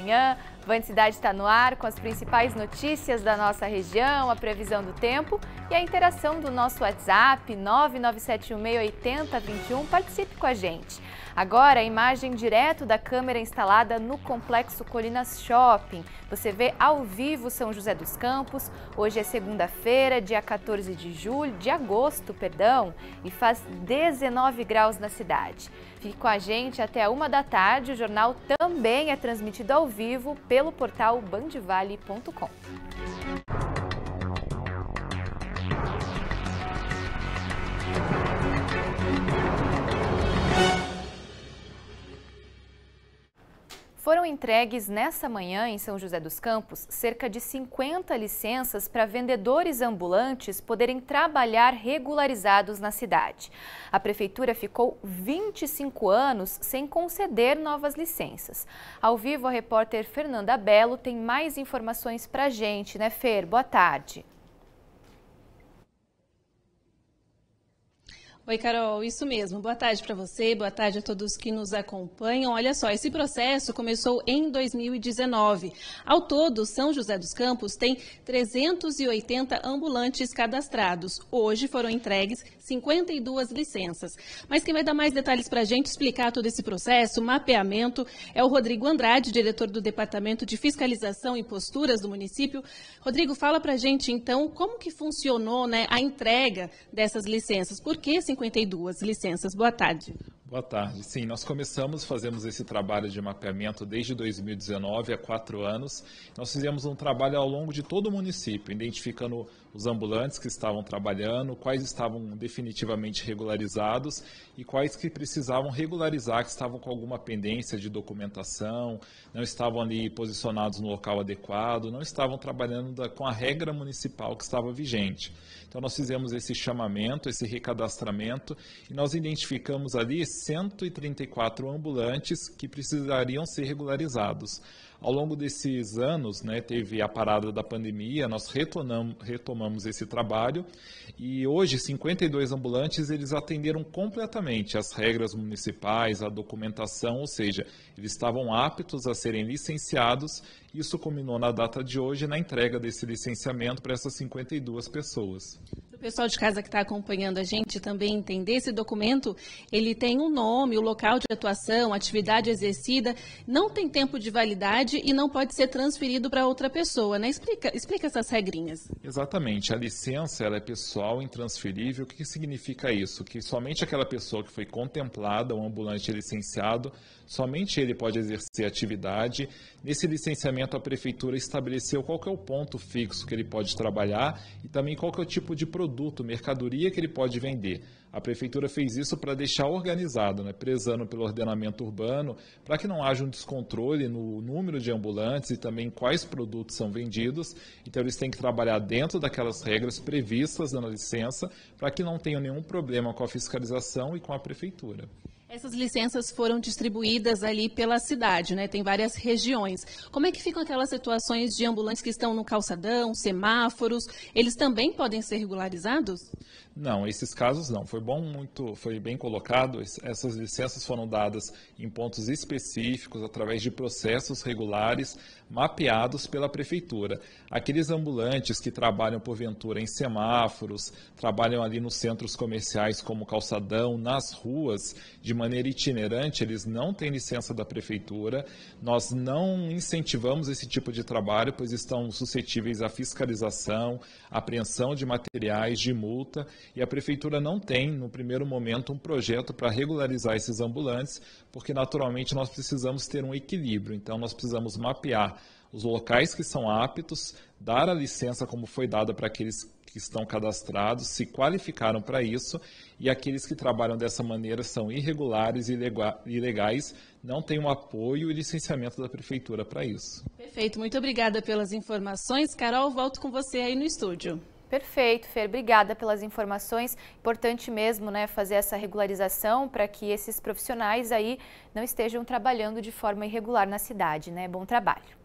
manhã. Vande Cidade está no ar com as principais notícias da nossa região, a previsão do tempo e a interação do nosso WhatsApp 997168021. Participe com a gente. Agora, a imagem direto da câmera instalada no complexo Colinas Shopping. Você vê ao vivo São José dos Campos. Hoje é segunda-feira, dia 14 de julho, de agosto, perdão, e faz 19 graus na cidade. Fique com a gente até uma da tarde. O jornal também é transmitido ao vivo pelo portal bandivale.com. Foram entregues nessa manhã em São José dos Campos cerca de 50 licenças para vendedores ambulantes poderem trabalhar regularizados na cidade. A prefeitura ficou 25 anos sem conceder novas licenças. Ao vivo, a repórter Fernanda Belo tem mais informações para gente, né, Fer? Boa tarde. Oi, Carol, isso mesmo. Boa tarde para você, boa tarde a todos que nos acompanham. Olha só, esse processo começou em 2019. Ao todo, São José dos Campos tem 380 ambulantes cadastrados. Hoje foram entregues 52 licenças. Mas quem vai dar mais detalhes para a gente, explicar todo esse processo, mapeamento, é o Rodrigo Andrade, diretor do Departamento de Fiscalização e Posturas do município. Rodrigo, fala para a gente, então, como que funcionou né, a entrega dessas licenças? Por que 52? 52 licenças. Boa tarde. Boa tarde. Sim, nós começamos, fazemos esse trabalho de mapeamento desde 2019, há quatro anos. Nós fizemos um trabalho ao longo de todo o município, identificando os ambulantes que estavam trabalhando, quais estavam definitivamente regularizados e quais que precisavam regularizar, que estavam com alguma pendência de documentação, não estavam ali posicionados no local adequado, não estavam trabalhando da, com a regra municipal que estava vigente. Então, nós fizemos esse chamamento, esse recadastramento e nós identificamos ali 134 ambulantes que precisariam ser regularizados. Ao longo desses anos, né, teve a parada da pandemia, nós retomamos esse trabalho e hoje 52 ambulantes eles atenderam completamente as regras municipais, a documentação, ou seja, eles estavam aptos a serem licenciados. Isso culminou na data de hoje na entrega desse licenciamento para essas 52 pessoas pessoal de casa que está acompanhando a gente também entender, esse documento ele tem um nome, o um local de atuação, atividade exercida, não tem tempo de validade e não pode ser transferido para outra pessoa, né? Explica, explica essas regrinhas. Exatamente. A licença ela é pessoal, intransferível. O que, que significa isso? Que somente aquela pessoa que foi contemplada, um ambulante licenciado, somente ele pode exercer atividade. Nesse licenciamento, a prefeitura estabeleceu qual é o ponto fixo que ele pode trabalhar e também qual é o tipo de produto produto, mercadoria que ele pode vender. A prefeitura fez isso para deixar organizado, né, prezando pelo ordenamento urbano, para que não haja um descontrole no número de ambulantes e também quais produtos são vendidos. Então, eles têm que trabalhar dentro daquelas regras previstas na licença, para que não tenham nenhum problema com a fiscalização e com a prefeitura. Essas licenças foram distribuídas ali pela cidade, né? Tem várias regiões. Como é que ficam aquelas situações de ambulantes que estão no calçadão, semáforos? Eles também podem ser regularizados? Não, esses casos não. Foi bom, muito, foi bem colocado. Essas licenças foram dadas em pontos específicos, através de processos regulares mapeados pela prefeitura. Aqueles ambulantes que trabalham porventura em semáforos, trabalham ali nos centros comerciais como calçadão, nas ruas, de maneira itinerante, eles não têm licença da prefeitura. Nós não incentivamos esse tipo de trabalho, pois estão suscetíveis à fiscalização, apreensão de materiais, de multa e a prefeitura não tem, no primeiro momento, um projeto para regularizar esses ambulantes, porque naturalmente nós precisamos ter um equilíbrio. Então, nós precisamos mapear os locais que são aptos, dar a licença como foi dada para aqueles que estão cadastrados, se qualificaram para isso, e aqueles que trabalham dessa maneira são irregulares e ilegais, não têm o um apoio e licenciamento da prefeitura para isso. Perfeito, muito obrigada pelas informações. Carol, volto com você aí no estúdio. Perfeito, Fer. Obrigada pelas informações. Importante mesmo né, fazer essa regularização para que esses profissionais aí não estejam trabalhando de forma irregular na cidade. Né? Bom trabalho.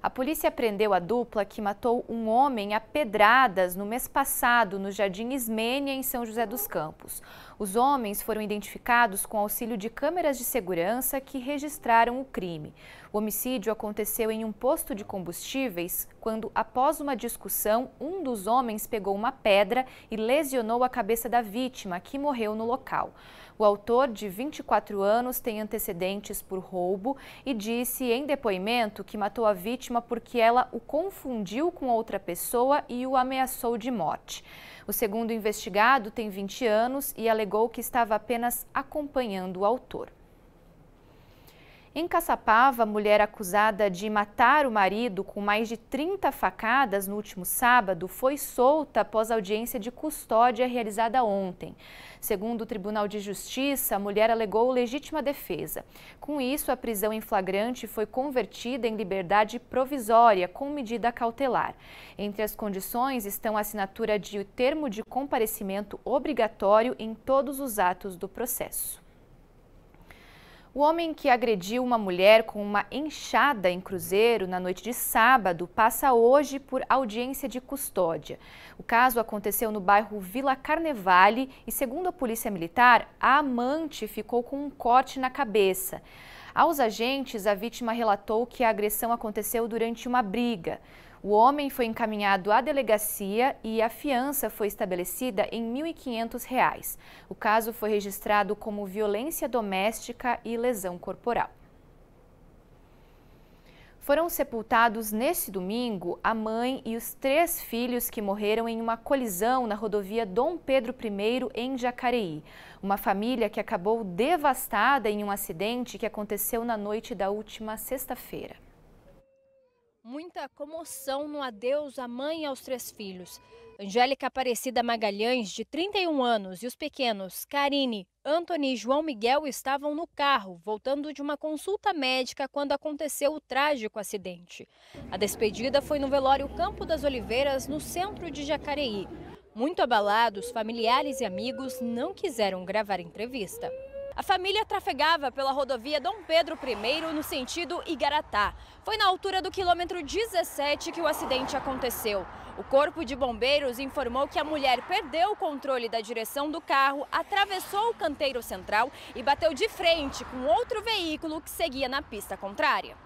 A polícia prendeu a dupla que matou um homem a pedradas no mês passado no Jardim Ismênia, em São José dos Campos. Os homens foram identificados com auxílio de câmeras de segurança que registraram o crime. O homicídio aconteceu em um posto de combustíveis, quando, após uma discussão, um dos homens pegou uma pedra e lesionou a cabeça da vítima, que morreu no local. O autor, de 24 anos, tem antecedentes por roubo e disse em depoimento que matou a vítima porque ela o confundiu com outra pessoa e o ameaçou de morte. O segundo investigado tem 20 anos e alegou que estava apenas acompanhando o autor. Em Caçapava, a mulher acusada de matar o marido com mais de 30 facadas no último sábado foi solta após audiência de custódia realizada ontem. Segundo o Tribunal de Justiça, a mulher alegou legítima defesa. Com isso, a prisão em flagrante foi convertida em liberdade provisória com medida cautelar. Entre as condições estão a assinatura de termo de comparecimento obrigatório em todos os atos do processo. O homem que agrediu uma mulher com uma enxada em Cruzeiro na noite de sábado passa hoje por audiência de custódia. O caso aconteceu no bairro Vila Carnevale e, segundo a Polícia Militar, a amante ficou com um corte na cabeça. Aos agentes, a vítima relatou que a agressão aconteceu durante uma briga. O homem foi encaminhado à delegacia e a fiança foi estabelecida em R$ 1.500. O caso foi registrado como violência doméstica e lesão corporal foram sepultados neste domingo a mãe e os três filhos que morreram em uma colisão na rodovia Dom Pedro I, em Jacareí. Uma família que acabou devastada em um acidente que aconteceu na noite da última sexta-feira muita comoção no adeus à mãe e aos três filhos. Angélica Aparecida Magalhães, de 31 anos, e os pequenos Karine, Anthony e João Miguel estavam no carro, voltando de uma consulta médica quando aconteceu o trágico acidente. A despedida foi no velório Campo das Oliveiras, no centro de Jacareí. Muito abalados, familiares e amigos não quiseram gravar entrevista. A família trafegava pela rodovia Dom Pedro I no sentido Igaratá. Foi na altura do quilômetro 17 que o acidente aconteceu. O Corpo de Bombeiros informou que a mulher perdeu o controle da direção do carro, atravessou o canteiro central e bateu de frente com outro veículo que seguia na pista contrária.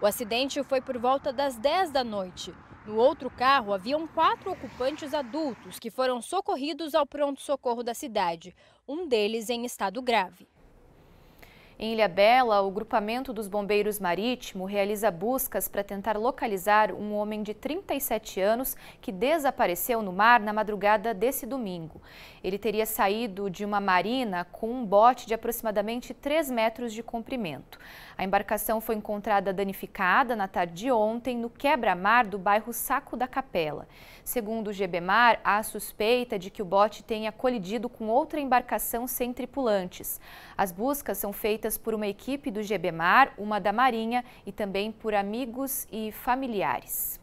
O acidente foi por volta das 10 da noite. No outro carro haviam quatro ocupantes adultos que foram socorridos ao pronto-socorro da cidade um deles em estado grave. Em Ilha Bela, o grupamento dos bombeiros marítimo realiza buscas para tentar localizar um homem de 37 anos que desapareceu no mar na madrugada desse domingo. Ele teria saído de uma marina com um bote de aproximadamente 3 metros de comprimento. A embarcação foi encontrada danificada na tarde de ontem no quebra-mar do bairro Saco da Capela. Segundo o GBMAR, há suspeita de que o bote tenha colidido com outra embarcação sem tripulantes. As buscas são feitas feitas por uma equipe do GBMAR, uma da Marinha e também por amigos e familiares.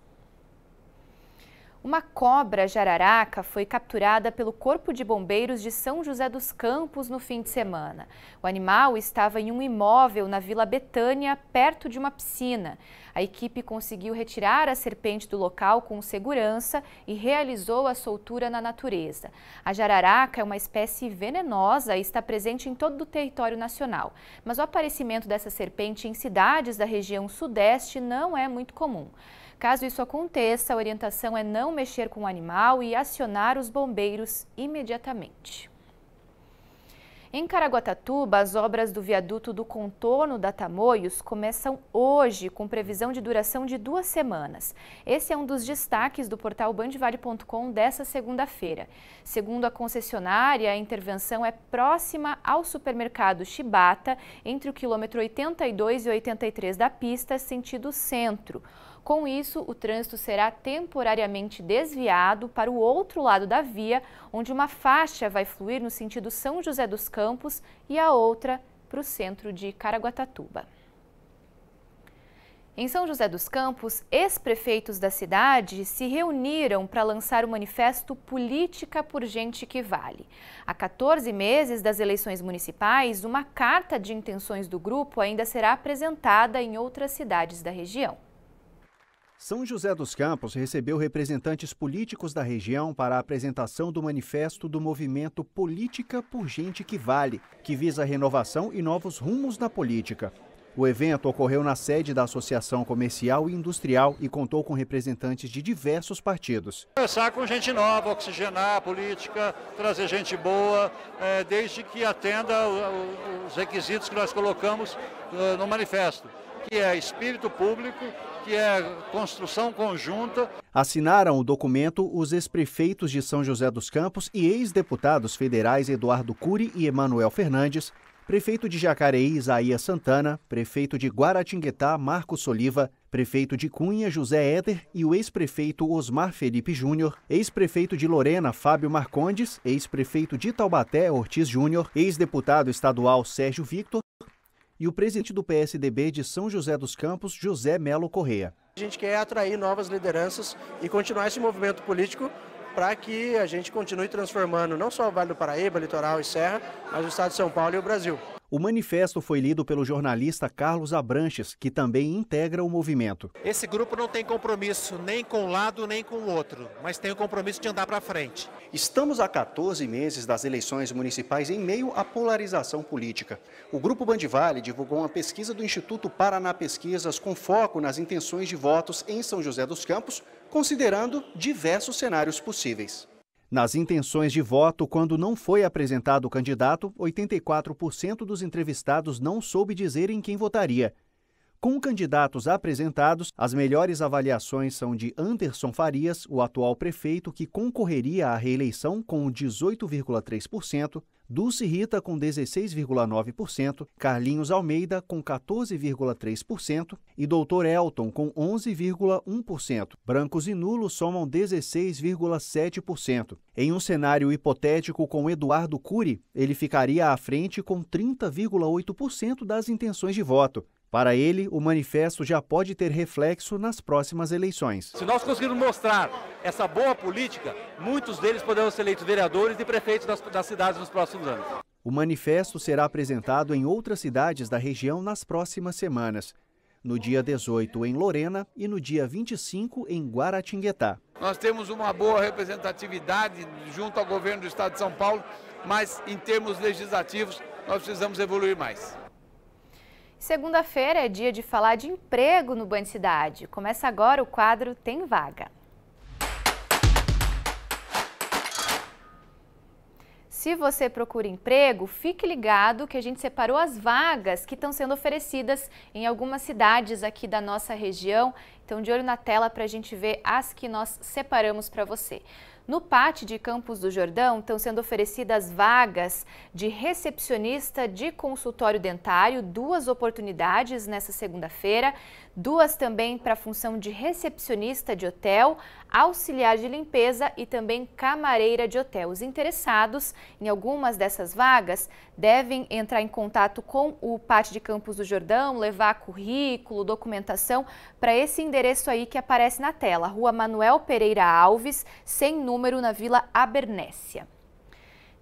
Uma cobra jararaca foi capturada pelo Corpo de Bombeiros de São José dos Campos no fim de semana. O animal estava em um imóvel na Vila Betânia, perto de uma piscina. A equipe conseguiu retirar a serpente do local com segurança e realizou a soltura na natureza. A jararaca é uma espécie venenosa e está presente em todo o território nacional. Mas o aparecimento dessa serpente em cidades da região sudeste não é muito comum. Caso isso aconteça, a orientação é não mexer com o animal e acionar os bombeiros imediatamente. Em Caraguatatuba, as obras do viaduto do contorno da Tamoios começam hoje, com previsão de duração de duas semanas. Esse é um dos destaques do portal bandvale.com dessa segunda-feira. Segundo a concessionária, a intervenção é próxima ao supermercado Chibata, entre o quilômetro 82 e 83 da pista, sentido centro. Com isso, o trânsito será temporariamente desviado para o outro lado da via, onde uma faixa vai fluir no sentido São José dos Campos e a outra para o centro de Caraguatatuba. Em São José dos Campos, ex-prefeitos da cidade se reuniram para lançar o manifesto Política por Gente que Vale. Há 14 meses das eleições municipais, uma carta de intenções do grupo ainda será apresentada em outras cidades da região. São José dos Campos recebeu representantes políticos da região para a apresentação do manifesto do movimento Política por Gente que Vale, que visa a renovação e novos rumos na política. O evento ocorreu na sede da Associação Comercial e Industrial e contou com representantes de diversos partidos. Começar com gente nova, oxigenar a política, trazer gente boa, é, desde que atenda os requisitos que nós colocamos é, no manifesto, que é espírito público, que é construção conjunta. Assinaram o documento os ex-prefeitos de São José dos Campos e ex-deputados federais Eduardo Cury e Emanuel Fernandes, prefeito de Jacareí Isaías Santana, prefeito de Guaratinguetá Marcos Soliva, prefeito de Cunha José Éder e o ex-prefeito Osmar Felipe Júnior, ex-prefeito de Lorena Fábio Marcondes, ex-prefeito de Taubaté Ortiz Júnior, ex-deputado estadual Sérgio Victor e o presidente do PSDB de São José dos Campos, José Melo Correa. A gente quer atrair novas lideranças e continuar esse movimento político para que a gente continue transformando não só o Vale do Paraíba, Litoral e Serra, mas o Estado de São Paulo e o Brasil. O manifesto foi lido pelo jornalista Carlos Abranches, que também integra o movimento. Esse grupo não tem compromisso nem com um lado nem com o outro, mas tem o compromisso de andar para frente. Estamos a 14 meses das eleições municipais em meio à polarização política. O Grupo Bandivale divulgou uma pesquisa do Instituto Paraná Pesquisas com foco nas intenções de votos em São José dos Campos, considerando diversos cenários possíveis. Nas intenções de voto, quando não foi apresentado o candidato, 84% dos entrevistados não soube dizer em quem votaria. Com candidatos apresentados, as melhores avaliações são de Anderson Farias, o atual prefeito, que concorreria à reeleição com 18,3%, Dulce Rita com 16,9%, Carlinhos Almeida com 14,3% e Doutor Elton com 11,1%. Brancos e nulos somam 16,7%. Em um cenário hipotético com Eduardo Cury, ele ficaria à frente com 30,8% das intenções de voto. Para ele, o manifesto já pode ter reflexo nas próximas eleições. Se nós conseguirmos mostrar essa boa política, muitos deles poderão ser eleitos vereadores e prefeitos das, das cidades nos próximos anos. O manifesto será apresentado em outras cidades da região nas próximas semanas. No dia 18 em Lorena e no dia 25 em Guaratinguetá. Nós temos uma boa representatividade junto ao governo do estado de São Paulo, mas em termos legislativos nós precisamos evoluir mais. Segunda-feira é dia de falar de emprego no Band Cidade. Começa agora o quadro Tem Vaga. Se você procura emprego, fique ligado que a gente separou as vagas que estão sendo oferecidas em algumas cidades aqui da nossa região. Então, de olho na tela para a gente ver as que nós separamos para você. No pátio de Campos do Jordão estão sendo oferecidas vagas de recepcionista de consultório dentário, duas oportunidades nessa segunda-feira duas também para a função de recepcionista de hotel, auxiliar de limpeza e também camareira de hotel. Os interessados em algumas dessas vagas devem entrar em contato com o Pate de Campos do Jordão, levar currículo, documentação para esse endereço aí que aparece na tela, Rua Manuel Pereira Alves, sem número, na Vila Abernécia.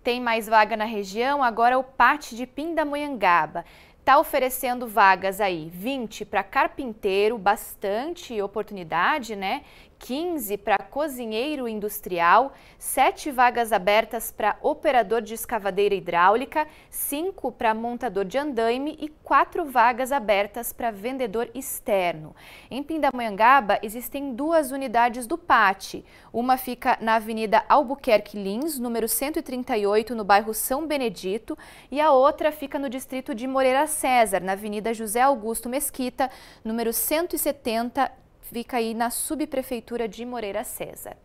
Tem mais vaga na região, agora o Pate de Pindamonhangaba está oferecendo vagas aí, 20 para carpinteiro, bastante oportunidade, né? 15 para cozinheiro industrial, 7 vagas abertas para operador de escavadeira hidráulica, 5 para montador de andaime e 4 vagas abertas para vendedor externo. Em Pindamonhangaba existem duas unidades do PAT. Uma fica na Avenida Albuquerque Lins, número 138, no bairro São Benedito, e a outra fica no distrito de Moreira César, na Avenida José Augusto Mesquita, número 170, fica aí na subprefeitura de Moreira César.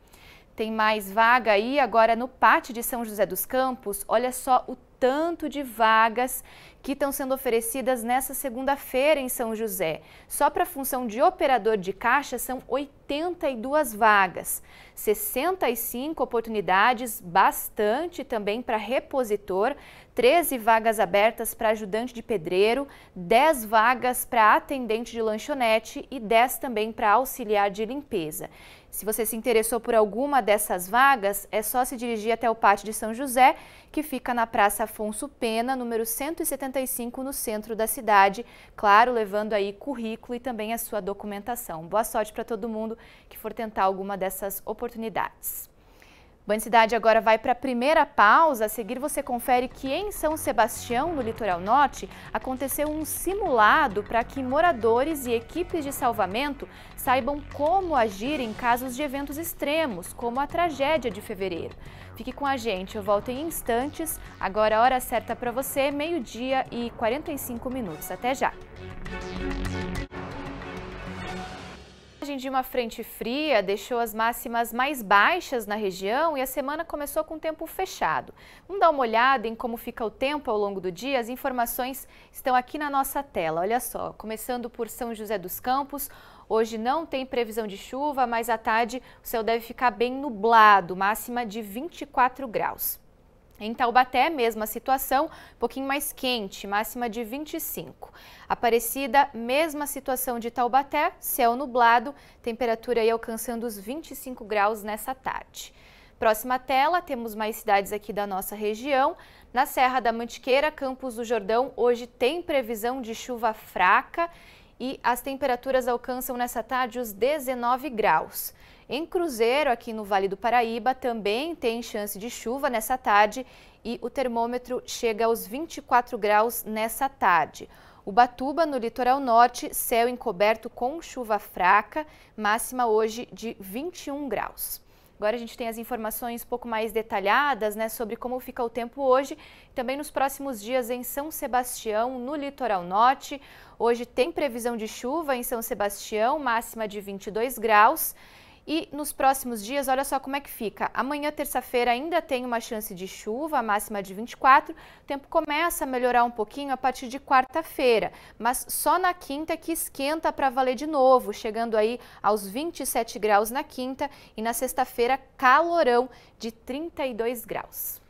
Tem mais vaga aí agora no Pátio de São José dos Campos. Olha só o tanto de vagas que estão sendo oferecidas nessa segunda-feira em São José. Só para a função de operador de caixa são 82 vagas, 65 oportunidades, bastante também para repositor, 13 vagas abertas para ajudante de pedreiro, 10 vagas para atendente de lanchonete e 10 também para auxiliar de limpeza. Se você se interessou por alguma dessas vagas, é só se dirigir até o Pátio de São José, que fica na Praça Afonso Pena, número 175, no centro da cidade. Claro, levando aí currículo e também a sua documentação. Boa sorte para todo mundo que for tentar alguma dessas oportunidades. Band Cidade agora vai para a primeira pausa. A seguir você confere que em São Sebastião, no litoral norte, aconteceu um simulado para que moradores e equipes de salvamento saibam como agir em casos de eventos extremos, como a tragédia de fevereiro. Fique com a gente, eu volto em instantes. Agora a hora certa para você, meio-dia e 45 minutos. Até já! passagem de uma frente fria deixou as máximas mais baixas na região e a semana começou com tempo fechado. Vamos dar uma olhada em como fica o tempo ao longo do dia? As informações estão aqui na nossa tela. Olha só, começando por São José dos Campos. Hoje não tem previsão de chuva, mas à tarde o céu deve ficar bem nublado, máxima de 24 graus. Em Taubaté, mesma situação, um pouquinho mais quente, máxima de 25. Aparecida, mesma situação de Taubaté, céu nublado, temperatura aí alcançando os 25 graus nessa tarde. Próxima tela, temos mais cidades aqui da nossa região. Na Serra da Mantiqueira, Campos do Jordão, hoje tem previsão de chuva fraca e as temperaturas alcançam nessa tarde os 19 graus. Em Cruzeiro, aqui no Vale do Paraíba, também tem chance de chuva nessa tarde e o termômetro chega aos 24 graus nessa tarde. Ubatuba, no litoral norte, céu encoberto com chuva fraca, máxima hoje de 21 graus. Agora a gente tem as informações um pouco mais detalhadas né, sobre como fica o tempo hoje, também nos próximos dias em São Sebastião, no litoral norte. Hoje tem previsão de chuva em São Sebastião, máxima de 22 graus. E nos próximos dias, olha só como é que fica. Amanhã, terça-feira, ainda tem uma chance de chuva, máxima de 24. O tempo começa a melhorar um pouquinho a partir de quarta-feira, mas só na quinta que esquenta para valer de novo, chegando aí aos 27 graus na quinta e na sexta-feira, calorão de 32 graus.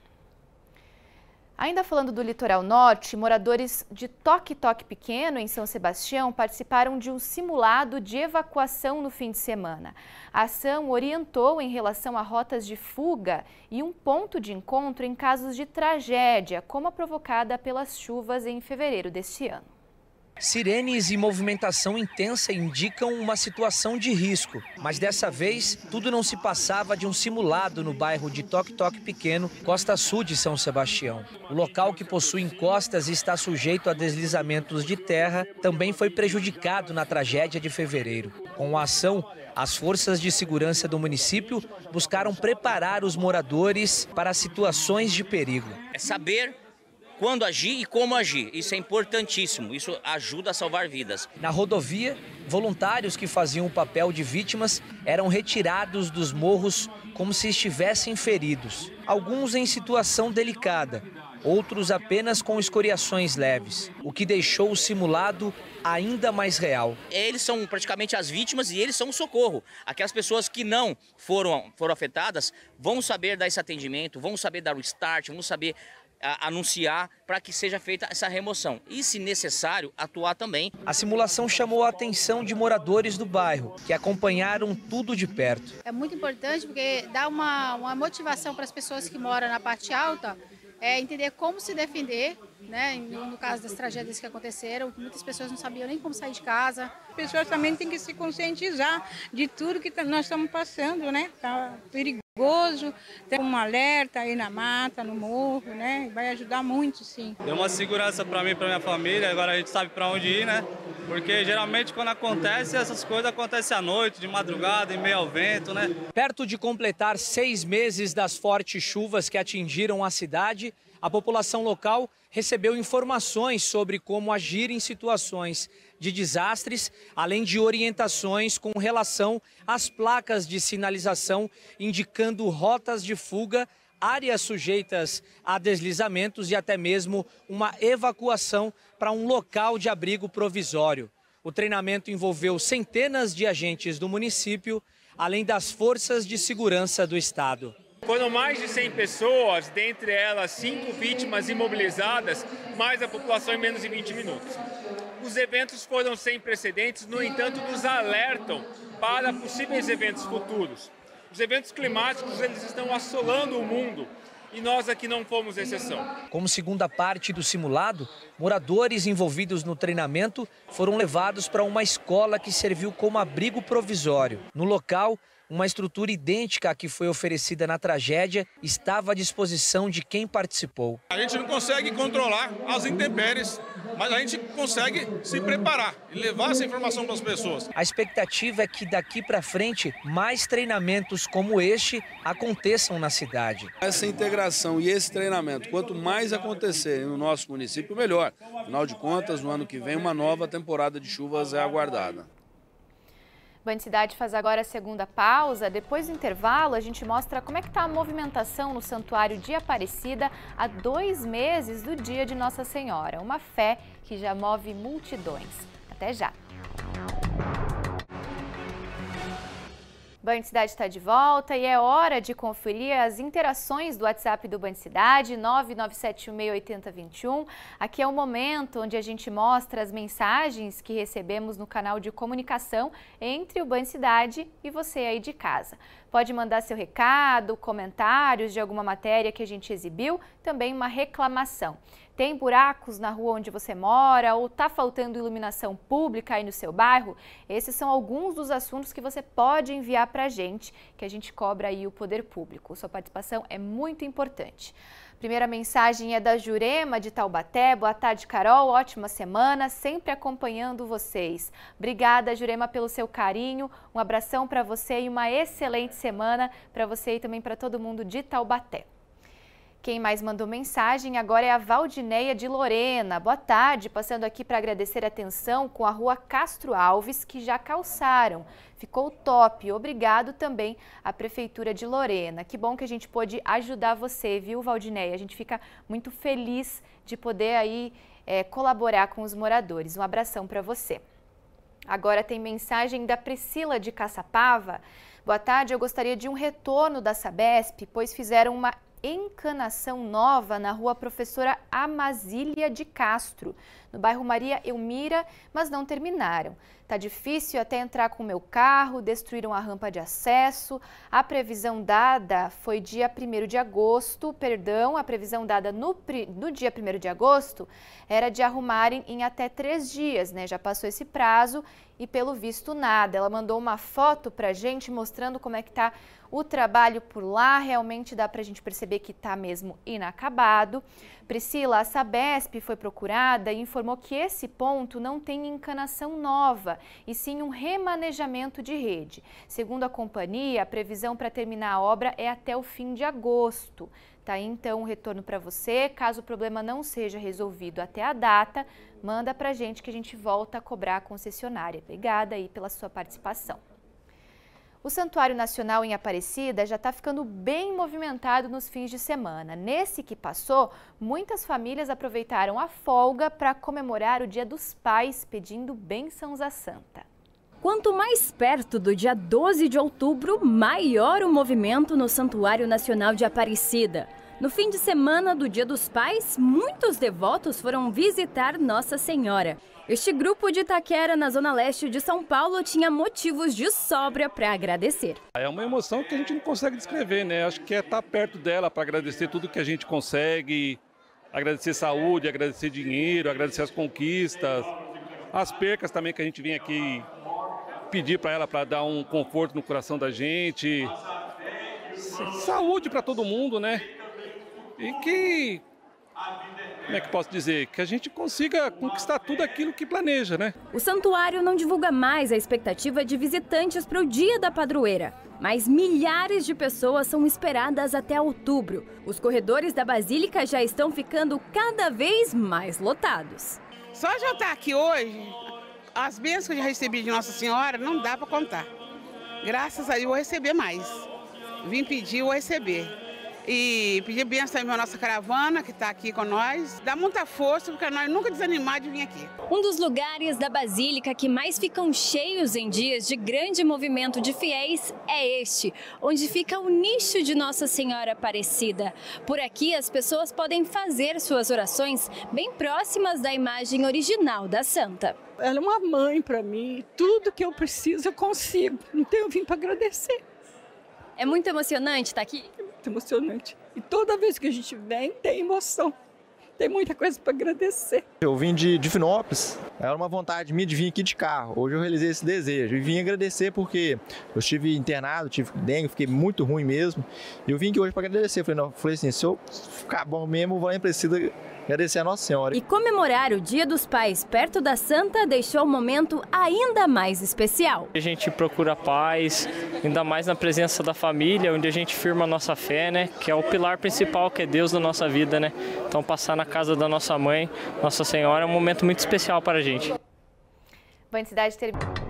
Ainda falando do litoral norte, moradores de Toque Toque Pequeno, em São Sebastião, participaram de um simulado de evacuação no fim de semana. A ação orientou em relação a rotas de fuga e um ponto de encontro em casos de tragédia, como a provocada pelas chuvas em fevereiro deste ano. Sirenes e movimentação intensa indicam uma situação de risco, mas dessa vez tudo não se passava de um simulado no bairro de Toque Toque Pequeno, costa sul de São Sebastião. O local que possui encostas e está sujeito a deslizamentos de terra também foi prejudicado na tragédia de fevereiro. Com a ação, as forças de segurança do município buscaram preparar os moradores para situações de perigo. É saber quando agir e como agir. Isso é importantíssimo, isso ajuda a salvar vidas. Na rodovia, voluntários que faziam o papel de vítimas eram retirados dos morros como se estivessem feridos. Alguns em situação delicada, outros apenas com escoriações leves, o que deixou o simulado ainda mais real. Eles são praticamente as vítimas e eles são o socorro. Aquelas pessoas que não foram, foram afetadas vão saber dar esse atendimento, vão saber dar o start, vão saber anunciar para que seja feita essa remoção e, se necessário, atuar também. A simulação chamou a atenção de moradores do bairro, que acompanharam tudo de perto. É muito importante porque dá uma, uma motivação para as pessoas que moram na parte alta é, entender como se defender, né? No caso das tragédias que aconteceram, muitas pessoas não sabiam nem como sair de casa. As pessoas também têm que se conscientizar de tudo que tá, nós estamos passando, né? Tá perigoso. Gozo, tem um alerta aí na mata, no morro, né? Vai ajudar muito, sim. Deu uma segurança para mim e para minha família, agora a gente sabe para onde ir, né? Porque geralmente quando acontece, essas coisas acontecem à noite, de madrugada, em meio ao vento, né? Perto de completar seis meses das fortes chuvas que atingiram a cidade, a população local recebeu informações sobre como agir em situações de desastres, além de orientações com relação às placas de sinalização indicando rotas de fuga, áreas sujeitas a deslizamentos e até mesmo uma evacuação para um local de abrigo provisório. O treinamento envolveu centenas de agentes do município, além das forças de segurança do estado. Foram mais de 100 pessoas, dentre elas cinco vítimas imobilizadas, mais a população em menos de 20 minutos. Os eventos foram sem precedentes, no entanto, nos alertam para possíveis eventos futuros. Os eventos climáticos eles estão assolando o mundo e nós aqui não fomos exceção. Como segunda parte do simulado, moradores envolvidos no treinamento foram levados para uma escola que serviu como abrigo provisório. No local, uma estrutura idêntica à que foi oferecida na tragédia estava à disposição de quem participou. A gente não consegue controlar as intempéries mas a gente consegue se preparar e levar essa informação para as pessoas. A expectativa é que daqui para frente mais treinamentos como este aconteçam na cidade. Essa integração e esse treinamento, quanto mais acontecer no nosso município, melhor. Afinal de contas, no ano que vem, uma nova temporada de chuvas é aguardada. Band Cidade faz agora a segunda pausa. Depois do intervalo, a gente mostra como é que está a movimentação no Santuário de Aparecida há dois meses do dia de Nossa Senhora. Uma fé que já move multidões. Até já! Band Cidade está de volta e é hora de conferir as interações do WhatsApp do Band Cidade, 997168021. Aqui é o momento onde a gente mostra as mensagens que recebemos no canal de comunicação entre o Band Cidade e você aí de casa. Pode mandar seu recado, comentários de alguma matéria que a gente exibiu, também uma reclamação tem buracos na rua onde você mora ou está faltando iluminação pública aí no seu bairro? Esses são alguns dos assuntos que você pode enviar para a gente, que a gente cobra aí o poder público. Sua participação é muito importante. Primeira mensagem é da Jurema de Taubaté. Boa tarde, Carol. Ótima semana, sempre acompanhando vocês. Obrigada, Jurema, pelo seu carinho. Um abração para você e uma excelente semana para você e também para todo mundo de Taubaté. Quem mais mandou mensagem agora é a Valdineia de Lorena. Boa tarde, passando aqui para agradecer a atenção com a rua Castro Alves, que já calçaram. Ficou top. Obrigado também à Prefeitura de Lorena. Que bom que a gente pôde ajudar você, viu, Valdineia? A gente fica muito feliz de poder aí é, colaborar com os moradores. Um abração para você. Agora tem mensagem da Priscila de Caçapava. Boa tarde, eu gostaria de um retorno da Sabesp, pois fizeram uma Encanação Nova, na rua Professora Amazília de Castro no bairro Maria Elmira, mas não terminaram. Tá difícil até entrar com o meu carro, destruíram a rampa de acesso. A previsão dada foi dia 1 de agosto, perdão, a previsão dada no, no dia 1 de agosto era de arrumarem em até três dias, né? Já passou esse prazo e pelo visto nada. Ela mandou uma foto para gente mostrando como é que está o trabalho por lá. Realmente dá para a gente perceber que está mesmo inacabado. Priscila, a Sabesp foi procurada e informou informou que esse ponto não tem encanação nova, e sim um remanejamento de rede. Segundo a companhia, a previsão para terminar a obra é até o fim de agosto. Tá então o um retorno para você. Caso o problema não seja resolvido até a data, manda para a gente que a gente volta a cobrar a concessionária. Obrigada aí pela sua participação. O Santuário Nacional em Aparecida já está ficando bem movimentado nos fins de semana. Nesse que passou, muitas famílias aproveitaram a folga para comemorar o Dia dos Pais, pedindo bênçãos à Santa. Quanto mais perto do dia 12 de outubro, maior o movimento no Santuário Nacional de Aparecida. No fim de semana do Dia dos Pais, muitos devotos foram visitar Nossa Senhora. Este grupo de Itaquera, na zona leste de São Paulo, tinha motivos de sobra para agradecer. É uma emoção que a gente não consegue descrever, né? Acho que é estar tá perto dela para agradecer tudo que a gente consegue, agradecer saúde, agradecer dinheiro, agradecer as conquistas, as percas também que a gente vem aqui pedir para ela para dar um conforto no coração da gente. Saúde para todo mundo, né? e que como é que posso dizer? Que a gente consiga conquistar tudo aquilo que planeja, né? O santuário não divulga mais a expectativa de visitantes para o dia da padroeira. Mas milhares de pessoas são esperadas até outubro. Os corredores da Basílica já estão ficando cada vez mais lotados. Só de estar aqui hoje, as bênçãos que eu já recebi de Nossa Senhora não dá para contar. Graças a Deus eu vou receber mais. Vim pedir, eu vou receber e pedir bênção também para a nossa caravana que está aqui com nós. Dá muita força porque nós nunca desanimar de vir aqui. Um dos lugares da Basílica que mais ficam cheios em dias de grande movimento de fiéis é este, onde fica o nicho de Nossa Senhora Aparecida. Por aqui as pessoas podem fazer suas orações bem próximas da imagem original da Santa. Ela é uma mãe para mim, tudo que eu preciso eu consigo. Então eu vim para agradecer. É muito emocionante estar tá aqui muito emocionante. E toda vez que a gente vem, tem emoção. Tem muita coisa para agradecer. Eu vim de, de Finópolis, era uma vontade minha de vir aqui de carro. Hoje eu realizei esse desejo e vim agradecer porque eu estive internado, tive dengue, fiquei muito ruim mesmo. E eu vim aqui hoje para agradecer. Falei, não, falei assim, se eu ficar bom mesmo, vou lá em agradecer a Nossa Senhora. E comemorar o Dia dos Pais perto da Santa deixou o momento ainda mais especial. A gente procura paz, ainda mais na presença da família, onde a gente firma a nossa fé, né? Que é o pilar principal, que é Deus na nossa vida, né? Então passar na casa da nossa mãe, Nossa Senhora, é um momento muito especial para a gente. cidade ter...